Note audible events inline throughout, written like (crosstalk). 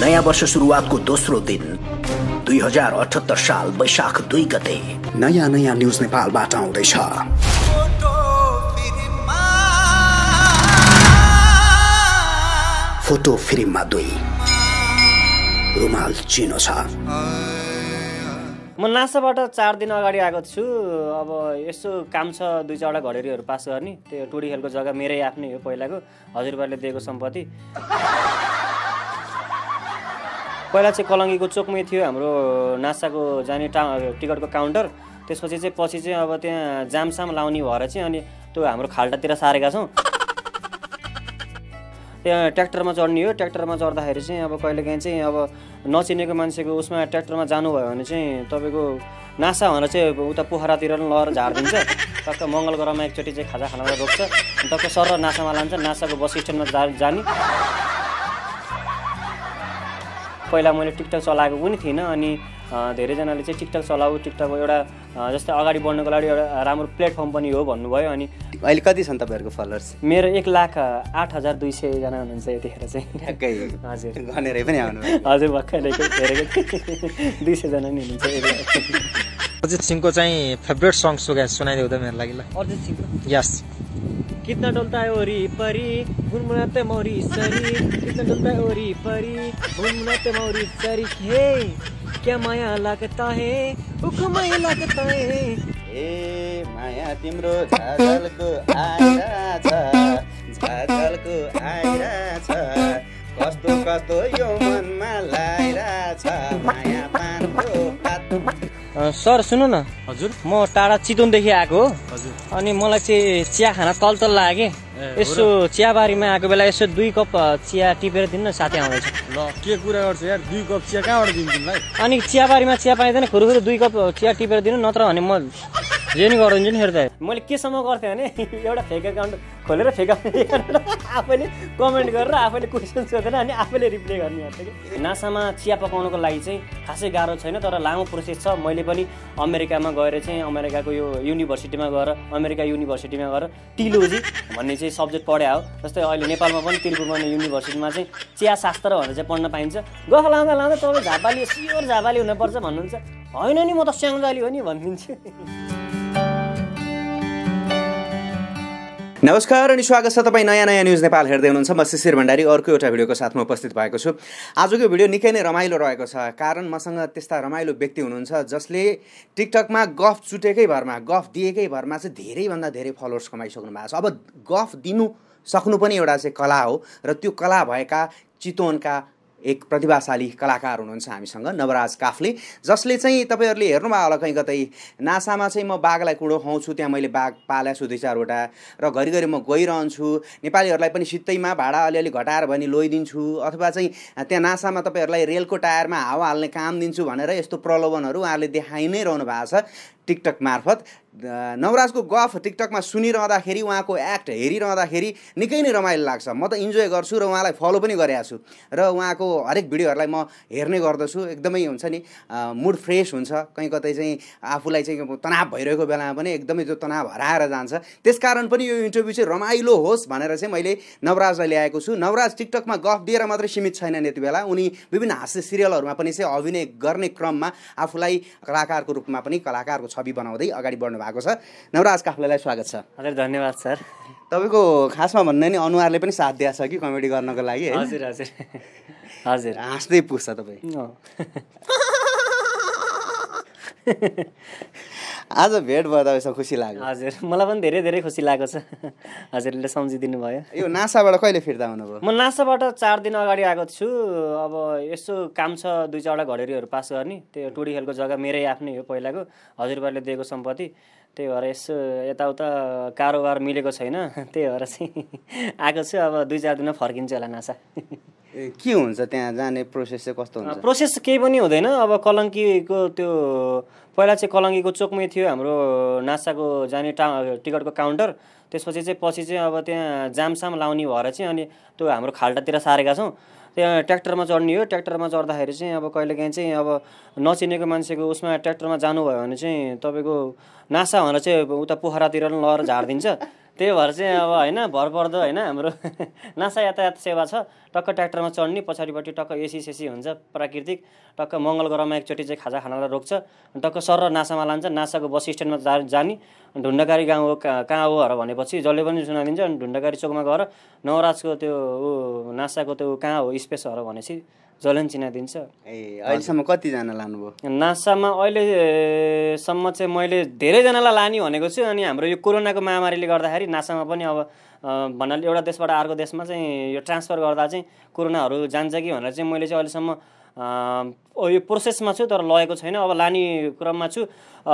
नयाँ वर्ष सुरुवातको दोस्रो दिन दुई हजार अठहत्तर साल वैशाख दुई गते नयाँ नयाँ न्युज नेपालबाट आउँदैछ फोटो फिल्ममा दुई रुमाल चिनो छ म नासाबाट चार दिन अगाडि आएको छु अब यसो काम छ दुई चारवटा घडेरीहरू पास गर्ने त्यो टुडी खेलको जग्गा मेरै आफ्नै हो पहिलाको हजुरबाले दिएको सम्पत्ति पहिला चाहिँ कलङ्गीको चोकमै थियो हाम्रो नासाको जाने टा टिकटको काउन्टर त्यसपछि चाहिँ पछि चाहिँ अब त्यहाँ जामसाम लाउने भएर चाहिँ अनि त्यो हाम्रो खाल्टातिर सारेका छौँ त्यहाँ ट्र्याक्टरमा चढ्ने हो ट्र्याक्टरमा चढ्दाखेरि चाहिँ अब कहिलेकाहीँ चाहिँ अब नचिनेको मान्छेको उसमा ट्र्याक्टरमा जानुभयो भने चाहिँ तपाईँको नासा भनेर चाहिँ उता पोखरातिर पनि लगेर झारिदिन्छ टक्क मङ्गल ग्रहमा एकचोटि चाहिँ खाजा खानालाई रोक्छ टक्क सर र नासामा लान्छ नासाको बस स्ट्यान्डमा जा जाने पहिला मैले टिकटक चलाएको पनि थिइनँ अनि धेरैजनाले चाहिँ टिकटक चलाऊ टिकटक एउटा जस्तै अगाडि बढ्नको लागि एउटा राम्रो प्लेटफर्म पनि हो भन्नुभयो अनि अहिले कति छन् तपाईँहरूको फलोवर्स मेरो एक लाख आठ हजार दुई सयजना हुनुहुन्छ यतिखेर चाहिँ हजुर भनेरै पनि आउनु हजुर भर्खर दुई सयजना नि हुनुहुन्छ अजित सिंहको चाहिँ फेभरेट सङ्ग सुगा त मेरो लागि ल सिंह सिंह यस कितना डोलता है ओरी परी मुनमुनाते मौरी सरी कितना डोलता है ओरी परी मुनमुनाते मौरी सरी हे क्या माया लगता है उख माया लगता है ए माया तिम्रो झाजलको आइरा छ झाजलको आइरा छ कस्तो कस्तो यो मनमा लाइरा छ माया पानको पात सर सुन्नु न हजुर म टाढा चितवनदेखि आएको हो हजुर अनि मलाई चाहिँ चिया खाना तल लाग्यो कि यसो चियाबारीमा आएको बेला यसो दुई कप चिया टिपेर दिनु न साथी आउँदैछ ल के कुरा गर्छ यार दुई कप चिया कहाँबाट दिन्छु अनि चियाबारीमा चिया पाइँदैन खुरुखुरु दुई कप चिया टिपेर दिनु नत्र भने म जे नि गरिदिन्छु नि हेर्दा मैले केसम्म गर्थेँ भने एउटा फेक एकाउन्ट खोलेर फेक आफैले कमेन्ट गरेर आफैले क्वेसन सोधेर अनि आफैले रिप्लाई गर्ने गर्थेँ कि नासामा चिया पकाउनुको लागि चाहिँ खासै गाह्रो छैन तर लामो प्रोसेस छ मैले पनि अमेरिकामा गएर चाहिँ अमेरिकाको यो युनिभर्सिटीमा गएर अमेरिका युनिभर्सिटीमा गएर टिलोजी भन्ने चाहिँ सब्जेक्ट पढे हो जस्तै अहिले नेपालमा पनि त्रिभुवन युनिभर्सिटीमा चाहिँ चिया शास्त्र भनेर चाहिँ पढ्न पाइन्छ गफ लाउँदा लाउँदा तपाईँ झापाली स्योर झापाली हुनुपर्छ भन्नुहुन्छ होइन नि म त स्याङ्जाली हो नि भनिदिन्छु नमस्कार अनि स्वागत छ तपाईँ नयाँ नयाँ न्युज नेपाल हेर्दै हुनुहुन्छ म शिशिर भण्डारी अर्को एउटा भिडियोको साथमा उपस्थित भएको छु आजको भिडियो निकै नै रमाइलो रहेको छ कारण मसँग त्यस्ता रमाइलो व्यक्ति हुनुहुन्छ जसले टिकटकमा गफ चुटेकै भरमा गफ दिएकै भरमा चाहिँ धेरैभन्दा धेरै फलोवर्स कमाइसक्नु भएको छ अब गफ दिनु सक्नु पनि एउटा चाहिँ कला हो र त्यो कला भएका चितवनका एक प्रतिभाशाली कलाकार हुनुहुन्छ हामीसँग नवराज काफले जसले चाहिँ तपाईँहरूले हेर्नुभयो होला कहीँ कतै नासामा चाहिँ म बाघलाई कुँडो खुवाउँछु त्यहाँ मैले बाघ पाले छु दुई चारवटा र घरिघरि म गइरहन्छु नेपालीहरूलाई पनि सित्तैमा भाडा अलिअलि घटाएर भने लोइदिन्छु अथवा चाहिँ त्यहाँ नासामा तपाईँहरूलाई रेलको टायरमा हावा हाल्ने काम दिन्छु भनेर यस्तो प्रलोभनहरू उहाँहरूले देखाइ नै रहनु भएको छ टिकटक मार्फत नवराजको गफ टिकटकमा सुनिरहँदाखेरि उहाँको एक्ट हेरिरहँदाखेरि निकै नै रमाइलो लाग्छ म त इन्जोय गर्छु र उहाँलाई फलो पनि गरेको छु र उहाँको हरेक भिडियोहरूलाई म हेर्ने गर्दछु एकदमै हुन्छ नि मुड फ्रेस हुन्छ कहीँ कतै चाहिँ आफूलाई चाहिँ तनाव भइरहेको बेलामा पनि एकदमै त्यो तनाव हराएर जान्छ त्यसकारण पनि यो इन्टरभ्यू चाहिँ रमाइलो होस् भनेर चाहिँ मैले नवराजलाई ल्याएको छु नवराज टिकटकमा गफ दिएर मात्रै सीमित छैनन् यति बेला उनी विभिन्न हास्य सिरियलहरूमा पनि चाहिँ अभिनय गर्ने क्रममा आफूलाई कलाकारको रूपमा पनि कलाकारको छवि बनाउँदै अगाडि बढ्नु भएको छ नवराज काफ्लेलाई स्वागत छ हजुर धन्यवाद सर तपाईँको खासमा भन्दा नि अनुहारले पनि साथ दिएको छ कि कमेडी गर्नको लागि हजुर हजुर हजुर हाँस्दै पुग्छ तपाईँ (laughs) आज भेट भयो तपाईँसँग खुसी लाग्यो हजुर मलाई पनि धेरै धेरै खुसी लागेको छ हजुरले सम्झिदिनु भयो यो नासाबाट कहिले फिर्ता हुनुभयो म नासाबाट चार दिन अगाडि आएको छु अब यसो काम छ दुई चारवटा घडेरीहरू पास गर्ने त्यो टोडी खेलको जग्गा मेरै आफ्नै हो पहिलाको हजुरबाले दिएको सम्पत्ति त्यही भएर यसो यताउता कारोबार मिलेको छैन (laughs) त्यही भएर चाहिँ आएको छु अब दुई चार दिनमा फर्किन्छ होला नासा के हुन्छ त्यहाँ जाने प्रोसेस चाहिँ कस्तो हुन्छ प्रोसेस केही पनि हुँदैन अब कलङ्कीको त्यो पहिला चाहिँ कलङ्गीको चोकमै थियो हाम्रो नासाको जाने टा टिकटको काउन्टर त्यसपछि चाहिँ पछि चाहिँ अब त्यहाँ जामसाम लाउने भएर चाहिँ अनि त्यो हाम्रो खाल्टातिर सारेका छौँ त्यहाँ ट्र्याक्टरमा चढ्ने हो ट्र्याक्टरमा चढ्दाखेरि चाहिँ अब कहिलेकाहीँ चाहिँ अब नचिनेको मान्छेको उसमा ट्र्याक्टरमा जानुभयो भने चाहिँ तपाईँको नासा भनेर चाहिँ उता पोखरातिर लगेर झारिदिन्छ त्यही भएर चाहिँ अब होइन भरपर्दो होइन हाम्रो नासा यातायात सेवा छ टक्क ट्र्याक्टरमा चढ्ने पछाडिपट्टि टक्क एसी सेसी हुन्छ प्राकृतिक टक्क मङ्गल ग्रहमा एकचोटि चाहिँ खाजा खानालाई रोक्छ टक्क सर र नासामा लान्छ नासाको बस स्ट्यान्डमा जा जाने ढुण्डकारी गाउँ हो कहाँ हो र भनेपछि जसले पनि सुनाइदिन्छ अनि ढुन्डकारी चोकमा गएर नवराजको त्यो नासाको त्यो कहाँ हो स्पेस स्पेसहरू भनेपछि जलन चिनाइदिन्छ ए अहिलेसम्म कतिजना लानुभयो नासामा अहिलेसम्म चाहिँ मैले धेरैजनालाई लाने भनेको छु अनि हाम्रो यो कोरोनाको महामारीले गर्दाखेरि नासामा पनि अब भन्नाले एउटा देशबाट अर्को देशमा चाहिँ यो ट्रान्सफर गर्दा चाहिँ कोरोनाहरू जान्छ कि भनेर चाहिँ मैले चाहिँ अहिलेसम्म यो प्रोसेसमा छु तर लगेको छैन अब लाने क्रममा छु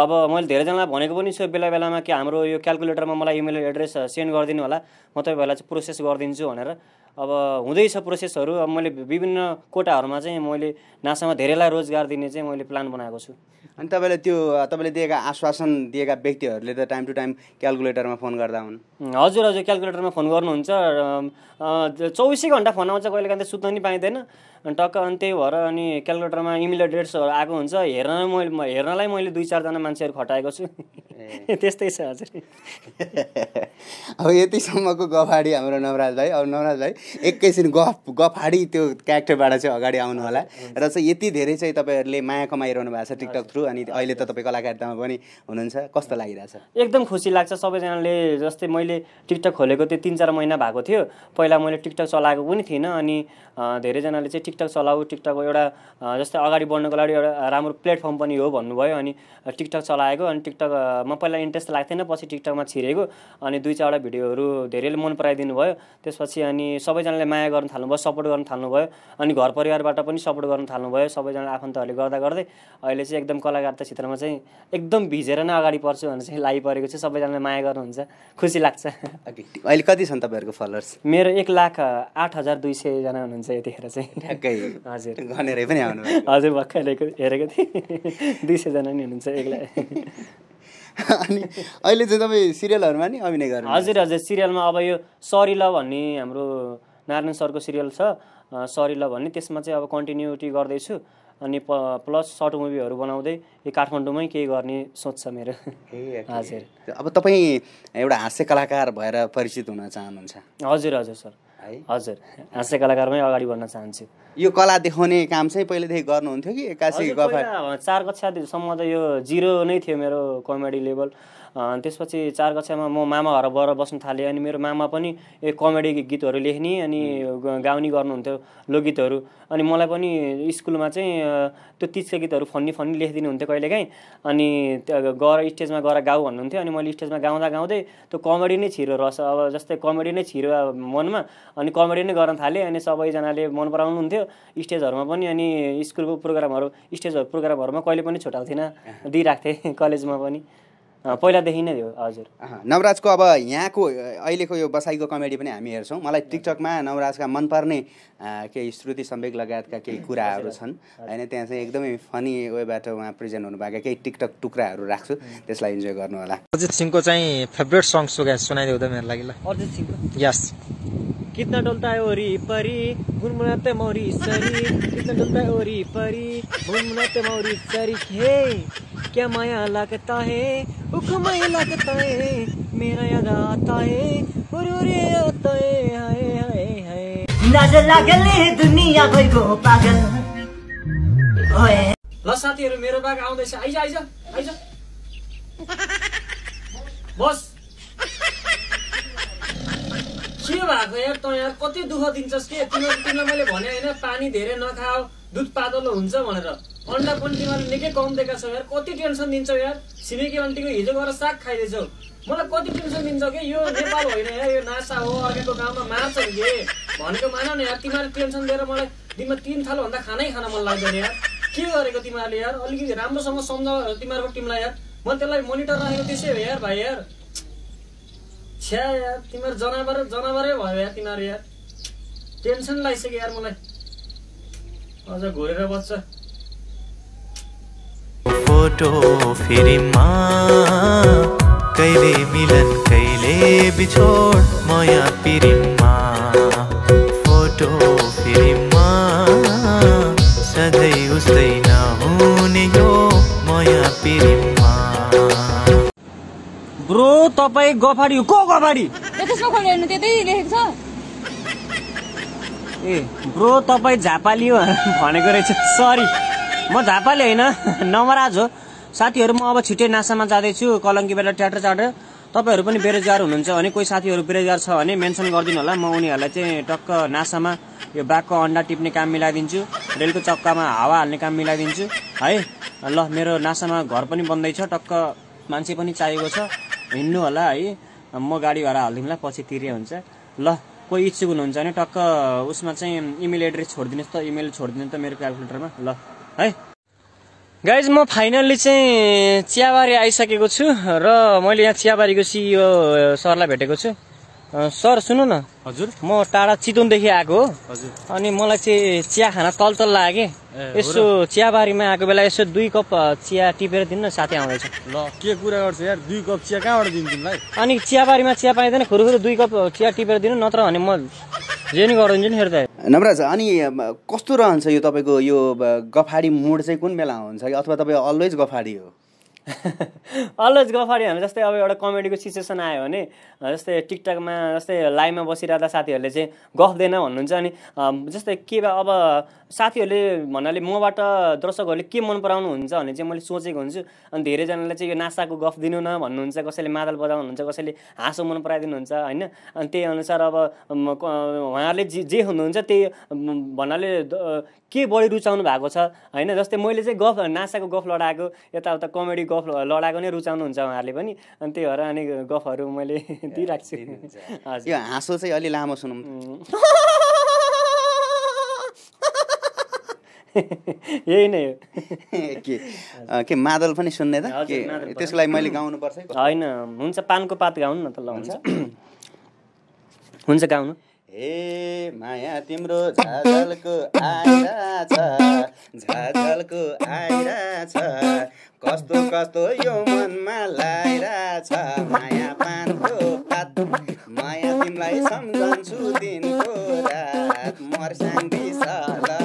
अब मैले धेरैजनालाई भनेको पनि छु बेला बेलामा कि हाम्रो यो क्यालकुलेटरमा मलाई इमेल एड्रेस सेन्ड गरिदिनु होला म तपाईँहरूलाई चाहिँ प्रोसेस गरिदिन्छु भनेर अब हुँदैछ प्रोसेसहरू अब मैले विभिन्न कोटाहरूमा चाहिँ मैले नासामा धेरैलाई रोजगार दिने चाहिँ मैले प्लान बनाएको छु अनि तपाईँले त्यो तपाईँले दिएका आश्वासन दिएका व्यक्तिहरूले त टाइम टु टाइम क्यालकुलेटरमा फोन गर्दा हुन् हजुर हजुर क्यालकुलेटरमा फोन गर्नुहुन्छ चौबिसै घन्टा फोन आउँछ कहिले काहीँ त सुत्न पनि पाइँदैन अनि टक्क अनि त्यही भएर अनि क्यालकुलेटरमा इमिलियर डेट्सहरू आएको हुन्छ हेर्न मैले हेर्नलाई मैले दुई चारजना मान्छेहरू खटाएको छु (laughs) त्यस्तै छ हजुर (laughs) अब यतिसम्मको गवाडी हाम्रो नवराज भाइ अब नवराज भाइ एकैछिन गफ गफाडी त्यो क्यारेक्टरबाट चाहिँ अगाडि आउनु होला र चाहिँ यति धेरै चाहिँ तपाईँहरूले माया कमाइरहनु भएको छ टिकटक थ्रु अनि अहिले त तपाईँ कलाकारितामा पनि हुनुहुन्छ कस्तो लागिरहेछ एकदम खुसी लाग्छ सबैजनाले जस्तै मैले टिकटक खोलेको त्यो तिन चार महिना भएको थियो पहिला मैले टिकटक चलाएको पनि थिइनँ अनि धेरैजनाले चाहिँ टिकटक चलाऊ टिकटक एउटा जस्तै अगाडि बढ्नको लागि एउटा राम्रो प्लेटफर्म पनि हो भन्नुभयो अनि टिकटक चलाएको अनि टिकटकमा पहिला इन्ट्रेस्ट लाग्थेन पछि टिकटकमा छिरेको अनि दुई चारवटा भिडियोहरू धेरैले मन पराइदिनु भयो त्यसपछि अनि सबैजनाले माया गर्नु थाल्नुभयो सपोर्ट गर्नु थाल्नुभयो अनि घर परिवारबाट पनि सपोर्ट गर्नु थाल्नुभयो सबैजना आफन्तहरूले गर्दा गर्दै अहिले चाहिँ एकदम कलाकारिता क्षेत्रमा चाहिँ एकदम भिजेर नै अगाडि पर्छु भनेर चाहिँ लागिपरेको परेको छ सबैजनाले माया गर्नुहुन्छ खुसी लाग्छ (laughs) अहिले कति छन् तपाईँहरूको फलोवर्स मेरो एक लाख आठ हजार दुई सयजना हुनुहुन्छ हुन्छ यतिखेर चाहिँ ठ्याक्कै हजुर गनेरै पनि आउनु हजुर भर्खर हेरेको थिएँ दुई सयजना नि हुनुहुन्छ एक्लै अनि अहिले चाहिँ तपाईँ सिरियलहरूमा नि अभिनय गर्नु हजुर हजुर सिरियलमा अब यो सरिल भन्ने हाम्रो नारायण सरको सिरियल छ सरिल भन्ने त्यसमा चाहिँ अब कन्टिन्युटी गर्दैछु अनि प प्लस सर्ट मुभीहरू बनाउँदै यो काठमाडौँमै केही गर्ने सोच छ मेरो हजुर अब तपाईँ एउटा हास्य कलाकार भएर परिचित हुन चाहनुहुन्छ हजुर हजुर सर है हजुर हाँस्य कलाकारमै अगाडि बढ्न चाहन्छु यो कला देखाउने काम चाहिँ पहिलेदेखि गर्नुहुन्थ्यो कि एक्कासी चार कक्षासम्म त यो जिरो नै थियो मेरो कमेडी लेभल त्यसपछि चार कक्षामा म मामाहरू बर बस्न थालेँ अनि मेरो मामा पनि ए कमेडी गीतहरू लेख्ने अनि गाउने गर्नुहुन्थ्यो लोकगीतहरू अनि मलाई पनि स्कुलमा चाहिँ त्यो तिजका गीतहरू फन्नी फन्नी लेखिदिनुहुन्थ्यो कहिलेकाहीँ अनि गएर स्टेजमा गएर गाउँ भन्नुहुन्थ्यो अनि मैले स्टेजमा गाउँदा गाउँदै त्यो कमेडी नै छिरो रहेछ अब जस्तै कमेडी नै छिरो मनमा अनि कमेडी नै गर्न थालेँ अनि सबैजनाले मन पराउनुहुन्थ्यो स्टेजहरूमा पनि अनि स्कुलको प्रोग्रामहरू स्टेजहरू प्रोग्रामहरूमा कहिले पनि छुट्याउँथेन दिइराख्थेँ कलेजमा पनि पहिलादेखि नै थियो हजुर नवराजको अब यहाँको अहिलेको यो बसाइको कमेडी पनि हामी हेर्छौँ मलाई टिकटकमा नवराजका मनपर्ने केही श्रुति सम्वेक लगायतका केही (laughs) कुराहरू छन् होइन त्यहाँ चाहिँ एकदमै फनी वेबाट उहाँ प्रेजेन्ट हुनुभएका केही टिकटक टुक्राहरू राख्छु त्यसलाई इन्जोय गर्नु होला अजित सिंहको चाहिँ फेभरेट सङ्ग सुनाइदिउँदा मेरो लागि ल अजित सिंहको यस कितना डोलता है ओरी परी गुनगुनाते मोरी सरी कितना डोलता है ओरी परी गुनगुनाते मोरी सरी हे क्या माया लगता है उख माया लगता है मेरा याद आता है और ओरे आता है हाय हाय हाय नजर है दुनिया भर को पागल ओए ल साथीहरु मेरो बाग आउँदै छ आइज आइज आइज बस के भएको यार त यहाँ कति दुःख दिन्छस् के तिमीले तिमीलाई मैले भने होइन पानी धेरै नखाओ दुध पातलो हुन्छ भनेर अन्डा पनि तिमीहरूले निकै कम दिएका छौ यार कति टेन्सन दिन्छौ यार छिमेकी अन्टीको हिजो गएर साग खाइदिन्छौ मलाई कति टेन्सन दिन्छ कि यो नेपाल होइन यार यो नासा हो अर्काको गाउँमा मार्छ के भनेको मान न यार तिमीहरूले टेन्सन दिएर मलाई दिनमा तिन थालभन्दा खानै खान मन लाग्दैन यार के गरेको तिमीहरूले यार अलिकति राम्रोसँग सम्झाउ तिमीहरूको टिमलाई यार मैले त्यसलाई मोनिटर राखेको त्यसै हो यार भाइ यार छ्या यार तिमीहरू जनावर जनावरै भयो यार तिमीहरू यार टेन्सन लागिसक्यो यार मलाई अझ घोरेर बच्छ फोटो फेरिमा कहिले मिलन कहिले बिछोड मया पिरिमा फोटो फेरिमा सधैँ उस्तै नहुने यो मया पिरिमा ब्रो तपाईँ गफाडी हो को गफाडी ए ब्रो तपाईँ झापाली हो भनेको रहेछ सरी म झापाली होइन नमराज हो साथीहरू म अब छिट्टै नासामा जाँदैछु कलङ्कीबाट ट्याटर चाटर तपाईँहरू पनि बेरोजगार हुनुहुन्छ भने कोही साथीहरू बेरोजगार छ भने मेन्सन गरिदिनु होला म उनीहरूलाई चाहिँ टक्क नासामा यो बाघको अन्डा टिप्ने काम मिलाइदिन्छु रेलको चक्कामा हावा हाल्ने काम मिलाइदिन्छु है ल मेरो नासामा घर पनि बन्दैछ टक्क मान्छे पनि चाहिएको छ हिँड्नु होला है म गाडी भाडा हालिदिउँला पछि तिरे हुन्छ ल कोही इच्छुक हुनुहुन्छ भने टक्क उसमा चाहिँ इमेल एड्रेस छोडिदिनुहोस् त इमेल छोडिदिनु त मेरो क्यालकुलेटरमा ल है गाइज म फाइनल्ली चाहिँ चियाबारी आइसकेको छु र मैले यहाँ चियाबारीको सिइओ सरलाई भेटेको छु सर सुन्नु न हजुर म टाढा चितवनदेखि आएको हो हजुर अनि मलाई चाहिँ चिया खान तल लाग्यो कि यसो चियाबारीमा आएको बेला यसो दुई कप चिया टिपेर दिनु न साथी आउँदैछ ल के कुरा गर्छ यार दुई कप चिया कहाँबाट दिन्छु अनि चियाबारीमा चिया पाइँदैन खुरु खुरु दुई कप चिया टिपेर दिनु नत्र भने म जे नि गरिदिन्छु नि हेर्दा त नमराज अनि कस्तो रहन्छ यो तपाईँको यो गफाडी मुड चाहिँ कुन बेला हुन्छ कि अथवा तपाईँ अलवेज गफाडी हो (laughs) अलज हामी जस्तै अब एउटा कमेडीको सिचुएसन आयो भने जस्तै टिकटकमा जस्तै लाइभमा बसिरहँदा साथीहरूले चाहिँ गफ्दैन भन्नुहुन्छ अनि जस्तै के अब साथीहरूले भन्नाले मबाट दर्शकहरूले के मन पराउनु हुन्छ भने चाहिँ मैले सोचेको हुन्छु अनि धेरैजनाले चाहिँ यो नासाको गफ दिनु न भन्नुहुन्छ कसैले मादल बजाउनुहुन्छ कसैले हाँसो मन पराइदिनुहुन्छ होइन अनि त्यही अनुसार अब उहाँहरूले जे जे हुनुहुन्छ त्यही भन्नाले के बढी रुचाउनु भएको छ होइन जस्तै मैले चाहिँ गफ नासाको गफ लडाएको यताउता कमेडी गफ लडाएको नै रुचाउनुहुन्छ उहाँहरूले पनि अनि त्यही भएर अनि गफहरू मैले (laughs) दिइराख्छु यो हाँसो चाहिँ अलि लामो सुनौँ (laughs) यही नै हो (laughs) के के मादल पनि सुन्ने त त्यसको लागि मैले गाउनुपर्छ होइन हुन्छ पानको पात गाउनु न त ल हुन्छ हुन्छ गाउनु हे माया तिम्रो झाझलको आइरहेछ झाझलको आइरहेछ कस्तो कस्तो यो मनमा लाइरहेछ माया पानको पात माया तिमीलाई सम्झन्छु दिनको रात मर्साङ दिशा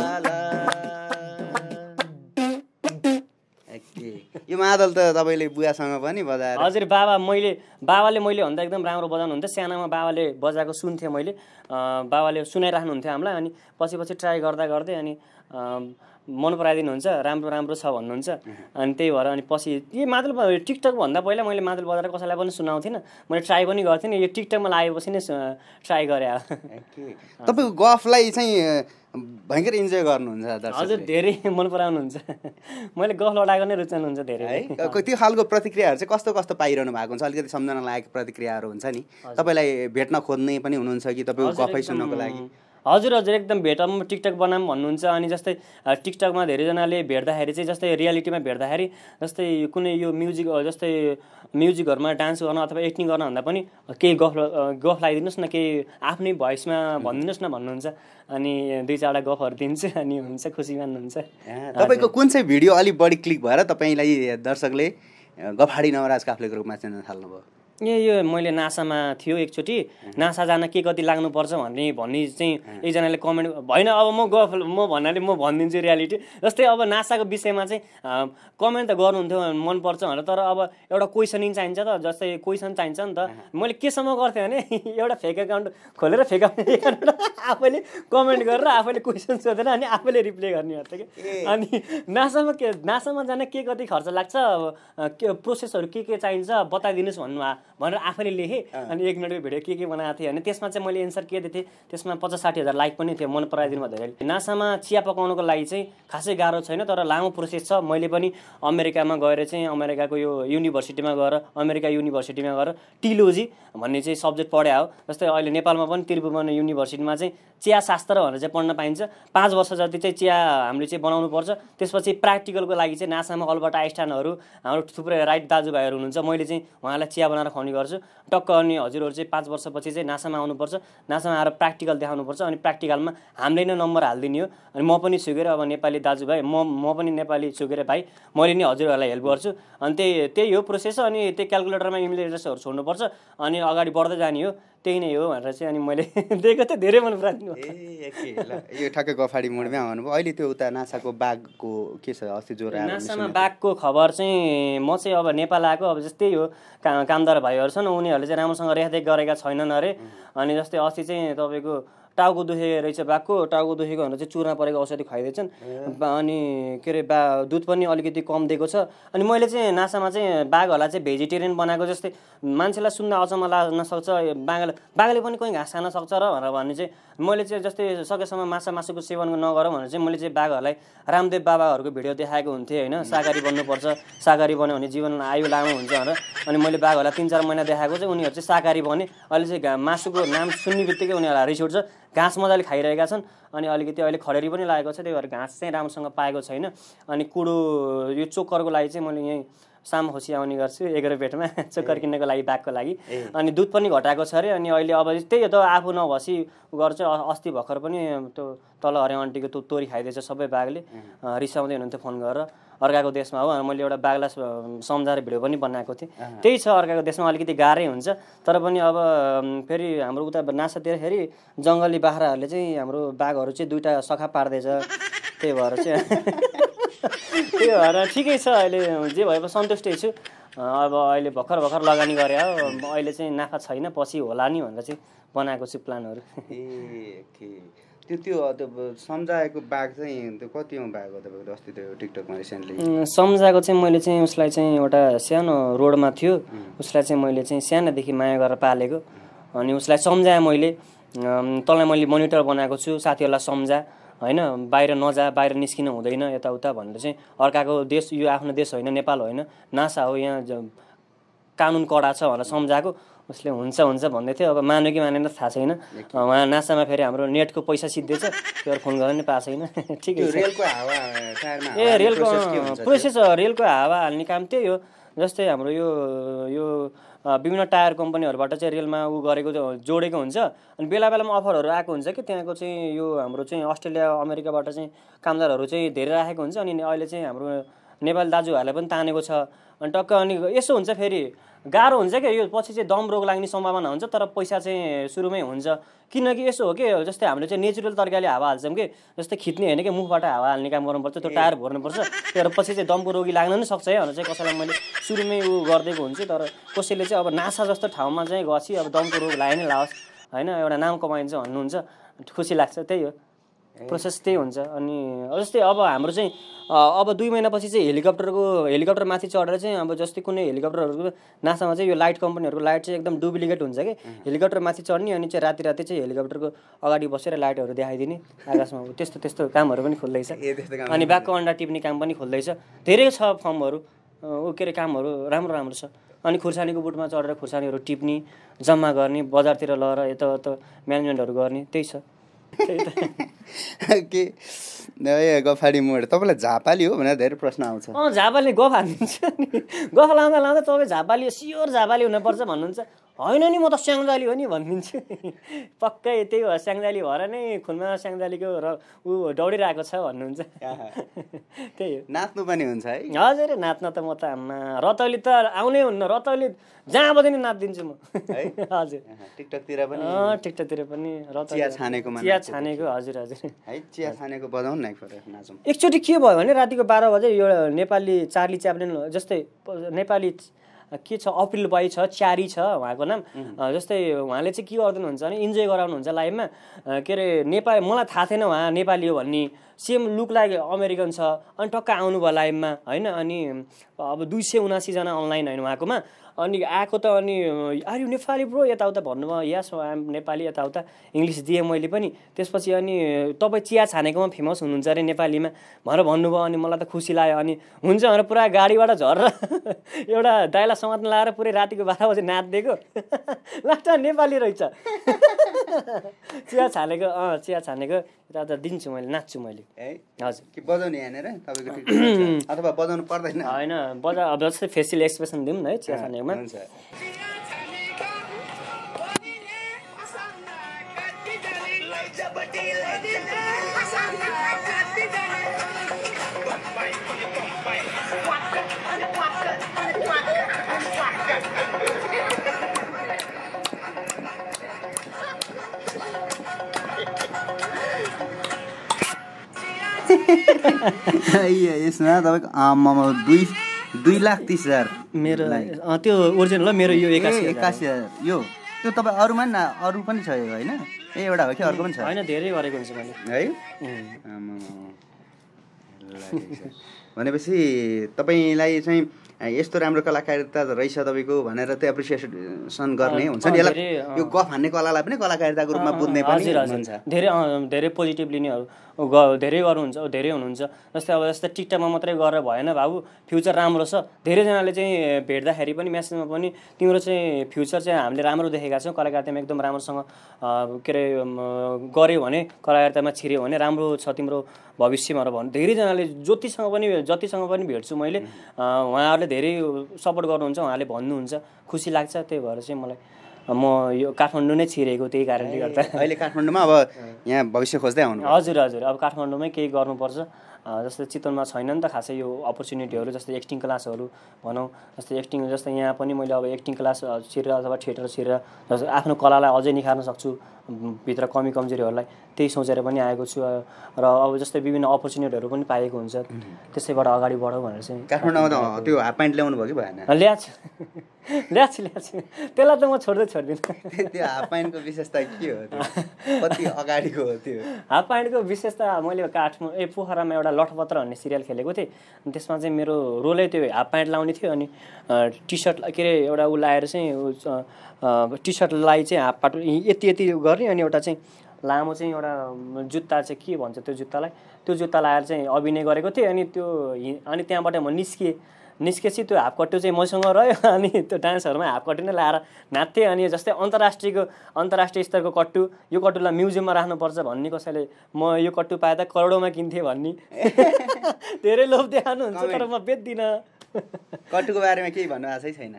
मादल त तपाईँले बुवासँग पनि बजाएर हजुर बाबा मैले बाबाले मैले भन्दा एकदम राम्रो बजाउनुहुन्थ्यो सानोमा बाबाले बजाएको सुन्थेँ मैले बाबाले सुनाइराख्नुहुन्थ्यो हामीलाई अनि पछि पछि ट्राई गर्दा गर्दै अनि मन पराइदिनुहुन्छ राम्रो राम्रो छ भन्नुहुन्छ अनि त्यही भएर अनि पछि यो मादल टिकटकभन्दा पहिला मैले मादल बजाएर कसैलाई पनि सुनाउँथिनँ मैले ट्राई पनि गर्थेँ नि यो टिकटकमा लागेपछि नै ट्राई गरेँ तपाईँको गफलाई चाहिँ भयङ्कर इन्जोय गर्नुहुन्छ हजुर धेरै मन पराउनुहुन्छ मैले गफ लडाएको नै रुचाउनुहुन्छ धेरै है त्यो खालको प्रतिक्रियाहरू चाहिँ कस्तो कस्तो पाइरहनु भएको हुन्छ अलिकति सम्झना लागेको प्रतिक्रियाहरू हुन्छ नि तपाईँलाई भेट्न खोज्ने पनि हुनुहुन्छ कि तपाईँको गफै सुन्नको लागि हजुर हजुर एकदम भेटौँ टिकटक बनाऊँ भन्नुहुन्छ अनि जस्तै टिकटकमा धेरैजनाले भेट्दाखेरि चाहिँ जस्तै रियालिटीमा भेट्दाखेरि जस्तै कुनै यो म्युजिक जस्तै म्युजिकहरूमा डान्स गर्न अथवा एक्टिङ गर्न भन्दा पनि केही गफ गफ लगाइदिनुहोस् न केही आफ्नै भोइसमा भनिदिनुहोस् न भन्नुहुन्छ अनि दुई चारवटा गफहरू दिन्छु अनि हुन्छ खुसी मान्नुहुन्छ तपाईँको कुन चाहिँ भिडियो अलिक बढी क्लिक भएर तपाईँलाई दर्शकले गफाडी नवराजको आफूले ग्रुपमा चिन्न थाल्नुभयो ए यो मैले नासामा थियो एकचोटि नासा जान के कति लाग्नुपर्छ भन्ने भन्ने चाहिँ एकजनाले कमेन्ट भएन अब म गफ म भन्नाले म भनिदिन्छु रियालिटी जस्तै अब नासाको विषयमा चाहिँ कमेन्ट त गर्नुहुन्थ्यो मनपर्छ भनेर तर अब एउटा क्वेसनिङ चाहिन्छ त जस्तै क्वेसन चाहिन्छ नि त मैले केसम्म गर्थेँ भने (laughs) एउटा फेक एकाउन्ट खोलेर फेक एकाउन्ट (laughs) आफैले कमेन्ट गरेर आफैले क्वेसन सोधेर अनि आफैले रिप्लाई गर्ने गर्थ्यो कि अनि नासामा के नासामा जान के कति खर्च लाग्छ प्रोसेसहरू के के चाहिन्छ बताइदिनुहोस् भन्नुभयो भनेर आफैले लेखेँ अनि एक मिनटको भिडियो के के बनाएको थिएँ अनि त्यसमा चाहिँ मैले एन्सर के दिएको त्यसमा पचास साठी हजार लाइक पनि थियो मन पराइदिनु धेरै नासामा चिया पकाउनुको लागि चाहिँ खासै गाह्रो छैन तर लामो प्रोसेस छ मैले पनि अमेरिकामा गएर चाहिँ अमेरिकाको यो युनिभर्सिटीमा गएर अमेरिका युनिभर्सिटीमा गएर टिलोजी भन्ने चाहिँ सब्जेक्ट पढाए हो जस्तै अहिले नेपालमा पनि त्रिभुवन युनिभर्सिटीमा चाहिँ चिया शास्त्र भनेर चाहिँ पढ्न पाइन्छ पाँच वर्ष जति चाहिँ चिया हामीले चाहिँ बनाउनुपर्छ त्यसपछि प्र्याक्टिकलको लागि चाहिँ नासामा अलबाट आइस्टानहरू हाम्रो थुप्रै राइट दाजुभाइहरू हुनुहुन्छ मैले चाहिँ उहाँलाई चिया बनाएर आउने गर्छु टक्क अनि हजुरहरू चाहिँ पाँच वर्षपछि चाहिँ नासामा आउनुपर्छ नासामा आएर प्र्याक्टिकल देखाउनुपर्छ अनि प्र्याक्टिकलमा हामीले नै नम्बर हालिदिने हो अनि म पनि सुकेर अब नेपाली दाजुभाइ म म पनि नेपाली सुकेर भाइ मैले नै हजुरहरूलाई हेल्प गर्छु अनि त्यही त्यही हो प्रोसेस अनि त्यही क्यालकुलेटरमा इमिलेटर्सहरू छोड्नुपर्छ अनि अगाडि बढ्दै जाने हो त्यही नै हो भनेर चाहिँ अनि मैले दिएको (laughs) त धेरै मन पराइदिनु यो ठ्याक्कै गफाडी मोडमै भयो अहिले त्यो उता नासाको बाघको के छ अस्ति ज्वरो नासामा बाघको खबर चाहिँ म चाहिँ अब नेपाल आएको अब जस्तै हो कामदार भाइहरू छन् उनीहरूले चाहिँ राम्रोसँग रेखदेख गरेका छैनन् अरे अनि जस्तै अस्ति चाहिँ तपाईँको टाउको दुखेको रहेछ बाघको टाउको दुखेको भनेर चाहिँ चुरा परेको औषधि खुवाइदिएछन् अनि के अरे बा दुध पनि अलिकति कम दिएको छ अनि मैले चाहिँ नासामा चाहिँ बाघहरूलाई चाहिँ भेजिटेरियन बनाएको जस्तै मान्छेलाई सुन्दा अचम्म लाग्न सक्छ बाघले बाघले पनि कोही घाँस खान सक्छ र भनेर भने चाहिँ मैले चाहिँ जस्तै सकेसम्म माछा मासुको सेवन नगरौँ भनेर चाहिँ मैले चाहिँ बाघहरूलाई रामदेव बाबाहरूको भिडियो देखाएको हुन्थेँ होइन सागरी बन्नुपर्छ सागरी बन्यो भने जीवन आयु लामो हुन्छ भनेर अनि मैले बाघहरूलाई तिन चार महिना देखाएको चाहिँ उनीहरू चाहिँ सागरी बने अहिले चाहिँ मासुको नाम सुन्ने बित्तिकै उनीहरूलाई रिस उठ्छ घाँस मजाले खाइरहेका छन् अनि अलिकति अहिले खडेरी पनि लागेको छ त्यही भएर घाँस चाहिँ राम्रोसँग पाएको छैन अनि कुडो यो चोकरको लागि चाहिँ मैले यहीँ साम खोसी आउने गर्छु एघार पेटमा (laughs) चोकर किन्नको लागि बाघको लागि अनि दुध पनि घटाएको छ अरे अनि अहिले अब त्यही त आफू नभसी गर्छ अस्ति भर्खर पनि त्यो तल हरे अन्टीको त्यो तोरी खाइदिएछ सबै बाघले रिसाउँदै हुनुहुन्थ्यो फोन गरेर अर्काको देशमा हो मैले एउटा बाग्ला सम्झाएर भिडियो पनि बनाएको थिएँ त्यही छ अर्काको देशमा अलिकति गाह्रै हुन्छ तर पनि अब फेरि हाम्रो उता नासातिर फेरि जङ्गली बाख्राहरूले चाहिँ हाम्रो बाघहरू चाहिँ दुइटा सखा पार्दैछ त्यही भएर चाहिँ (laughs) त्यही भएर ठिकै छ अहिले जे भए पनि सन्तुष्टै छु अब अहिले भर्खर भर्खर लगानी गरे हो अहिले चाहिँ नाफा छैन पछि होला नि भनेर चाहिँ बनाएको छु प्लानहरू ए के त्यो त्यो त्यो सम्झाएको बाघ चाहिँ त्यो बाघ भएको तपाईँको अस्ति त्यो टिकटकमा रिसेन्टली सम्झाएको चाहिँ मैले चाहिँ उसलाई चाहिँ एउटा सानो रोडमा थियो उसलाई चाहिँ मैले चाहिँ सानोदेखि माया गरेर पालेको अनि उसलाई सम्झाएँ मैले तँलाई मैले मोनिटर बनाएको छु साथीहरूलाई सम्झा होइन बाहिर नजा बाहिर निस्किनु हुँदैन यताउता भनेर चाहिँ अर्काको देश यो आफ्नो देश होइन नेपाल होइन नासा हो यहाँ कानुन कडा छ भनेर सम्झाएको उसले हुन्छ हुन्छ भन्दै थियो अब मान्यो कि मानेन थाहा छैन उहाँ नासामा फेरि हाम्रो नेटको पैसा सिद्धिएछ त्यो फोन गरेर पनि पाएको छैन (laughs) ठिकै ए रेलको प्रोसेस रेलको हावा हाल्ने काम त्यही हो जस्तै हाम्रो यो यो विभिन्न टायर कम्पनीहरूबाट चाहिँ रेलमा ऊ गरेको जोडेको हुन्छ अनि बेला बेलामा अफरहरू आएको हुन्छ कि त्यहाँको चाहिँ यो हाम्रो चाहिँ अस्ट्रेलिया अमेरिकाबाट चाहिँ कामदारहरू चाहिँ धेरै राखेको हुन्छ अनि अहिले चाहिँ हाम्रो नेपाली दाजुहरूलाई पनि तानेको छ अनि टक्क अनि यसो हुन्छ फेरि गाह्रो हुन्छ क्या यो पछि चाहिँ दम रोग लाग्ने सम्भावना हुन्छ तर पैसा चाहिँ सुरुमै हुन्छ किनकि यसो हो कि जस्तै हामीले चाहिँ नेचुरल तरिकाले हावा हाल्छौँ कि जस्तै खिच्ने होइन कि मुखबाट हावा हाल्ने काम गर्नुपर्छ त्यो टायर भर्नुपर्छ तर पछि चाहिँ दमको रोगी लाग्न पनि सक्छ है भनेर चाहिँ कसैलाई मैले सुरुमै ऊ गरिदिएको हुन्छु तर कसैले चाहिँ अब नासा जस्तो ठाउँमा चाहिँ गसी अब दमको रोग लाग्ने नै लाओस् होइन एउटा नाम कमाइन्छ भन्नुहुन्छ खुसी लाग्छ त्यही हो प्रोसेस त्यही हुन्छ अनि जस्तै अब हाम्रो चाहिँ अब दुई महिनापछि चाहिँ हेलिकप्टरको हेलिकप्टर माथि चढेर चाहिँ अब जस्तै कुनै हेलिकप्टरहरूको नासामा चाहिँ यो लाइट कम्पनीहरूको लाइट चाहिँ एकदम डुप्लिकेट हुन्छ कि हेलिकप्टर माथि चढ्ने अनि चाहिँ राति राति चाहिँ हेलिकप्टरको अगाडि बसेर लाइटहरू देखाइदिने आकाशमा त्यस्तो त्यस्तो कामहरू पनि खोल्दैछ अनि बाघको अन्डा टिप्ने काम पनि खोल्दैछ धेरै छ फर्महरू ऊ के अरे कामहरू राम्रो राम्रो छ अनि खुर्सानीको बुटमा चढेर खुर्सानीहरू टिप्ने जम्मा गर्ने बजारतिर लगेर यता म्यानेजमेन्टहरू गर्ने त्यही छ के ए गफाडी मोड तपाईँलाई झापाली हो भनेर धेरै प्रश्न आउँछ अँ झापाली गफ हालिदिन्छ नि गफ लाउँदा लाउँदा तपाईँ झापाली हो स्योर झापाली हुनुपर्छ भन्नुहुन्छ होइन नि म त स्याङ्जाली हो नि भनिदिन्छु पक्कै त्यही भएर स्याङ्जाली भएर नै खुनमा स्याङ्जालीको र ऊ दौडिरहेको छ भन्नुहुन्छ त्यही हो नाच्नु पनि हुन्छ है हजुर नाच्न त म त आम्मा रतौली त आउनै हुन्न रतौली जहाँ बजे नि नाचिदिन्छु म हजुर टिकटकतिर पनि टिकटकतिर पनि चिया छानेको चिया छानेको हजुर हजुर है चिया छानेको बजाउनु न एकपल्ट एकचोटि के भयो भने रातिको बाह्र बजे यो नेपाली चार्ली च्याप्लिन जस्तै नेपाली के छ अप्रिल बाई छ च्यारी छ उहाँको नाम जस्तै उहाँले चाहिँ के गरिदिनुहुन्छ भने इन्जोय गराउनुहुन्छ लाइफमा के अरे नेपाल मलाई थाहा थिएन उहाँ नेपाली हो भन्ने सेम लुक लाग्यो अमेरिकन छ अनि टक्क आउनुभयो लाइभमा होइन अनि अब दुई सय उनासीजना अनलाइन होइन उहाँकोमा अनि आएको त अनि आर यु नेपाली ब्रो यताउता भन्नुभयो यस आम नेपाली यताउता इङ्ग्लिस दिएँ मैले पनि त्यसपछि अनि तपाईँ चिया छानेकोमा फेमस हुनुहुन्छ अरे नेपालीमा भनेर भन्नुभयो अनि मलाई त खुसी लाग्यो अनि हुन्छ भनेर पुरा गाडीबाट झरेर (laughs) एउटा दाइला समात्न लाएर पुरै रातिको बाह्र बजी नाचिदिएको (laughs) लास्ट नेपाली रहेछ (laughs) चिया छानेको अँ चिया छानेको यताउता दिन्छु मैले नाच्छु मैले हजुर बजाउने यहाँनिर (clears throat) अथवा बजाउनु पर्दैन होइन बजा जस्तै फेसियल एक्सप्रेसन दिउँ न है चिया छानेको karena (laughs) iya, iya nah, tapi amma um, mau दुई लाख तिस हजार मेरो त्यो ओरिजिनल मेरो यो एक्कासी एक्कासी हजार यो त्यो तपाईँ अरूमा न अरू पनि छ यो होइन ए एउटा हो कि अर्को पनि छ होइन धेरै गरेको हुन्छ मैले है भनेपछि तपाईँलाई चाहिँ यस्तो राम्रो कलाकारिता रहेछ तपाईँको भनेर त्यो एप्रिसिएसन गर्ने हुन्छ नि यसलाई यो गफ हान्ने कलालाई पनि कलाकारिताको रूपमा बुझ्ने पनि धेरै धेरै पोजिटिभ लिनेहरू धेरै गर्नुहुन्छ धेरै हुनुहुन्छ जस्तै अब जस्तै टिकटकमा मात्रै गरेर भएन बाबु फ्युचर राम्रो छ धेरैजनाले चाहिँ भेट्दाखेरि पनि म्यासेजमा पनि तिम्रो चाहिँ फ्युचर चाहिँ हामीले राम्रो देखेका छौँ कलाकारितामा एकदम राम्रोसँग के अरे गऱ्यो भने कलाकारितामा छिर्यो भने राम्रो छ तिम्रो भविष्यमा र भन् धेरैजनाले जतिसँग पनि जतिसँग पनि भेट्छु मैले उहाँहरूले धेरै सपोर्ट गर्नुहुन्छ उहाँहरूले भन्नुहुन्छ खुसी लाग्छ त्यही भएर चाहिँ मलाई म यो काठमाडौँ नै छिरेको त्यही कारणले गर्दा अहिले काठमाडौँमा अब यहाँ भविष्य खोज्दै आउनु हजुर हजुर अब काठमाडौँमै केही गर्नुपर्छ जस्तै चितवनमा छैन नि त खासै यो अपर्च्युनिटीहरू जस्तै एक्टिङ क्लासहरू भनौँ जस्तै एक्टिङ जस्तै यहाँ पनि मैले अब एक्टिङ क्लास छिरेर अथवा थिएटर छिरेर जस्तो आफ्नो कलालाई अझै निखार्न सक्छु भित्र कमी कमजोरीहरूलाई त्यही सोचेर पनि आएको छु र अब जस्तै विभिन्न अपर्च्युनिटीहरू पनि पाएको हुन्छ त्यसैबाट अगाडि बढाउँ भनेर चाहिँ काठमाडौँमा त्यो हाफ प्यान्ट ल्याउनु भयो कि भएन ल्याएछ ल्याएछ ल्याएछ त्यसलाई त म छोड्दै छोड्दिनँ (laughs) त्यो हाफ प्यान्टको विशेषता के हो कति अगाडिको हो त्यो हाफ प्यान्टको विशेषता मैले काठमाडौँ ए पोखरामा एउटा लठपत्र भन्ने सिरियल खेलेको थिएँ त्यसमा चाहिँ मेरो रोलै त्यो हाफ प्यान्ट लाउने थियो अनि टी सर्ट के अरे एउटा ऊ लाएर चाहिँ टी सर्टलाई चाहिँ हाफ पाटो यति यति गर्ने अनि एउटा चाहिँ लामो चाहिँ एउटा जुत्ता चाहिँ के भन्छ त्यो जुत्तालाई त्यो जुत्ता लगाएर चाहिँ अभिनय गरेको थिएँ अनि त्यो अनि त्यहाँबाट म निस्किएँ निस्केपछि त्यो हाफकट्टु चाहिँ मसँग रह्यो (laughs) अनि त्यो डान्सहरूमा हाफकट्टु नै लगाएर नाच्थेँ अनि जस्तै अन्तर्राष्ट्रियको अन्तर्राष्ट्रिय स्तरको कट्टु यो कट्टुलाई म्युजियममा राख्नुपर्छ भन्ने कसैले म यो कट्टु पाए त करोडौँमा किन्थेँ भन्ने (laughs) धेरै लोभ देखाउनुहुन्छ तर म बेच्दिनँ कट्टुको बारेमा केही भन्नु आशै छैन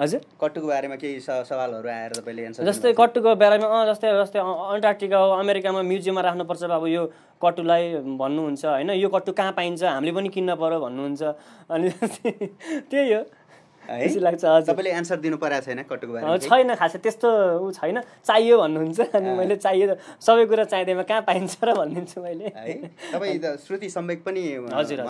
हजुर कट्टुको बारेमा केही सवालहरू आएर तपाईँले एन्सर जस्तै कट्टुको बारेमा अँ जस्तै जस्तै अन्टार्क्टिका हो अमेरिकामा म्युजियममा राख्नुपर्छ अब यो कट्टुलाई भन्नुहुन्छ होइन यो कट्टु कहाँ पाइन्छ हामीले पनि किन्न पऱ्यो भन्नुहुन्छ अनि (laughs) त्यही हो खुसी लाग्छ तपाईँले एन्सर दिनु परेको छैन कटुको बारेमा छैन खासै त्यस्तो ऊ छैन चाहियो भन्नुहुन्छ अनि मैले चाहियो सबै कुरा चाहिँदैमा कहाँ पाइन्छ र भनिदिन्छु मैले तपाईँ श्रुति सम्वेक पनि हजुर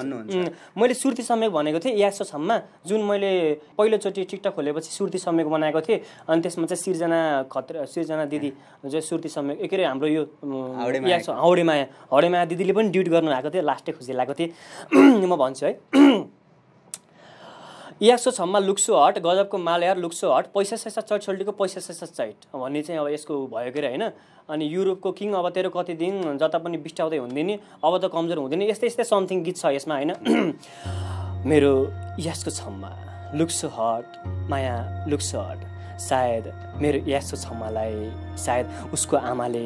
मैले श्रुति सम्वेक भनेको थिएँ यासोसम्म जुन मैले पहिलोचोटि टिकटक खोलेपछि श्रुति सम्वेक बनाएको थिएँ अनि त्यसमा चाहिँ सिर्जना खत्र सिर्जना दिदी जो श्रुति सम्वेक के अरे हाम्रो यो यासो हौडेमाया हौडेमाया दिदीले पनि ड्युट गर्नु भएको थियो लास्टै खुसी लागेको थिएँ (clears throat) म भन्छु है (clears throat) या छम्मा लुक्सो हट गजबको माल यार लुक्सो हट पैसा सैसा चट छोल्टीको पैसा सैसा चैट भन्ने चाहिँ अब यसको भयो कि होइन अनि युरोपको किङ अब तेरो कति दिन जता पनि बिस्टाउँदै हुँदैन अब त कमजोर हुँदैन यस्तै यस्तै समथिङ गीत छ यसमा होइन (clears throat) मेरो यासको छम्मा लुक्सो हट माया लुक्सो हट सायद मेरो यासो छम्मालाई सायद उसको आमाले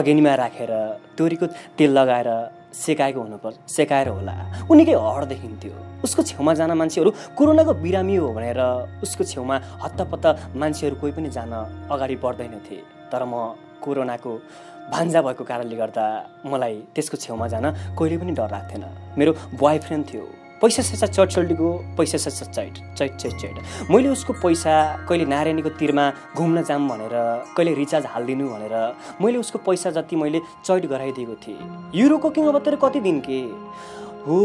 अगेनीमा राखेर तोरीको तेल लगाएर सेकाएको हुनुपर्छ सेकाएर होला उनीकै हड देखिन्थ्यो उसको छेउमा जान मान्छेहरू कोरोनाको बिरामी हो भनेर उसको छेउमा हत्तपत्त मान्छेहरू कोही पनि जान अगाडि बढ्दैनथे तर म कोरोनाको भान्जा भएको कारणले गर्दा मलाई त्यसको छेउमा जान कहिले पनि डर लाग्थेन मेरो बोय थियो पैसा सच्चा चट पैसा सच्चा चैट चैट चैट चैट मैले उसको पैसा कहिले नारायणीको तिरमा घुम्न जाऊँ भनेर कहिले रिचार्ज हालिदिनु भनेर मैले उसको पैसा जति मैले चैट गराइदिएको थिएँ युरोको किङ अब तेरो कति दिन के हो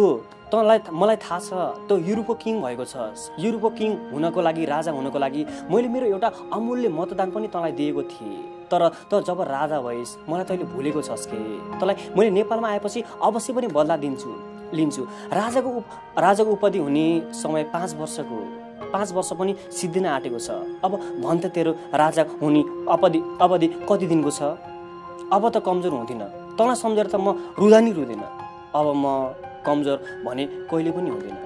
तँलाई मलाई थाहा छ तँ युरोपको किङ भएको छ युरोपको किङ हुनको लागि राजा हुनको लागि मैले मेरो एउटा अमूल्य मतदान पनि तँलाई दिएको थिएँ तर त जब राजा भइस् मलाई तैँले भुलेको छस् कि तँलाई मैले नेपालमा आएपछि अवश्य पनि बदला दिन्छु लिन्छु राजाको उप राजाको उपाधि हुने समय पाँच वर्षको पाँच वर्ष पनि सिद्धिन आँटेको छ अब त तेरो राजा हुने अवधि अवधि कति दिनको छ अब त कमजोर हुँदिनँ तँलाई सम्झेर त म रुदा नि रुँदिनँ अब म कमजोर भने कहिले पनि हुँदिनँ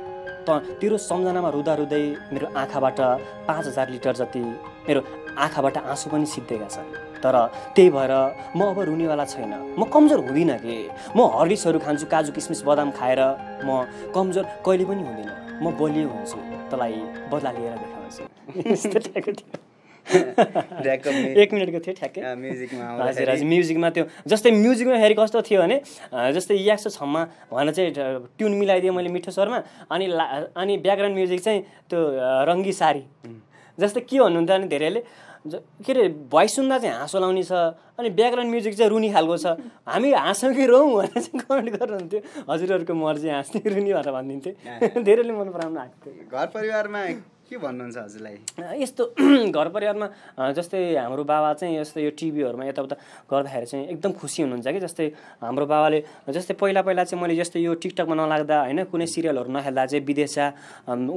त तेरो सम्झनामा रुँदा रुँदै मेरो आँखाबाट पाँच हजार लिटर जति मेरो आँखाबाट आँसु पनि सिद्धिएका छन् तर त्यही भएर म अब रुनेवाला छैन म कमजोर हुँदिनँ कि म हर्लिसहरू खान्छु काजु किसमिस बदाम खाएर म कमजोर कहिले पनि हुँदिनँ म बलियो हुन्छु तँलाई बदला लिएर देखाउँछु एक मिनटको थियो ठ्याक्कै हजुर हजुर म्युजिकमा त्यो जस्तै म्युजिकमा फेरि कस्तो थियो भने जस्तै याक्सो छम्मा भनेर चाहिँ ट्युन मिलाइदिएँ मैले मिठो स्वरमा अनि ला अनि ब्याकग्राउन्ड म्युजिक चाहिँ त्यो रङ्गी सारी जस्तै के भन्नुहुन्थ्यो भने धेरैले के अरे भोइस सुन्दा चाहिँ हाँसो लाउने छ अनि ब्याकग्राउन्ड म्युजिक चाहिँ रुनी खालको छ हामी हाँसौँ कि रौँ भनेर चाहिँ कमेन्ट गर्नुहुन्थ्यो हजुरहरूको मर्जी हाँस्ने रुनी भनेर भनिदिन्थ्यो धेरैले मन पराउनु आएको थियो घर परिवारमा के भन्नुहुन्छ हजुरलाई यस्तो (clears throat) घर परिवारमा जस्तै हाम्रो बाबा चाहिँ यस्तो यो टिभीहरूमा यताउता गर्दाखेरि चाहिँ एकदम खुसी हुनुहुन्छ कि जस्तै हाम्रो बाबाले जस्तै पहिला पहिला चाहिँ मैले जस्तै यो टिकटकमा नलाग्दा होइन कुनै सिरियलहरू नखेल्दा चाहिँ विदेशा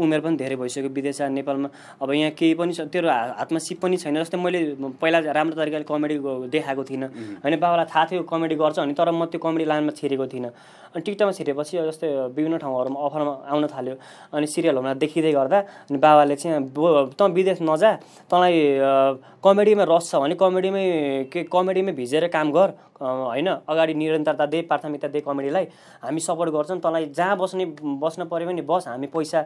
उमेर पनि धेरै भइसक्यो विदेशा नेपालमा अब यहाँ केही पनि छ त्यो हातमा सिप पनि छैन जस्तै मैले पहिला राम्रो तरिकाले कमेडी देखाएको थिइनँ होइन बाबालाई थाहा थियो कमेडी गर्छ भने तर म त्यो कमेडी लाइनमा छिरेको थिइनँ अनि टिकटकमा छिरेपछि जस्तै विभिन्न ठाउँहरूमा अफरमा आउन थाल्यो अनि सिरियलहरूमा देखिँदै गर्दा अनि बाबा बुवाले चाहिँ त विदेश नजा तँलाई कमेडीमा रस छ भने कमेडीमै के कमेडीमै भिजेर काम गर होइन अगाडि निरन्तरता दे प्राथमिकता दे कमेडीलाई हामी सपोर्ट गर्छौँ तँलाई जहाँ बस्ने बस्न पऱ्यो भने बस हामी पैसा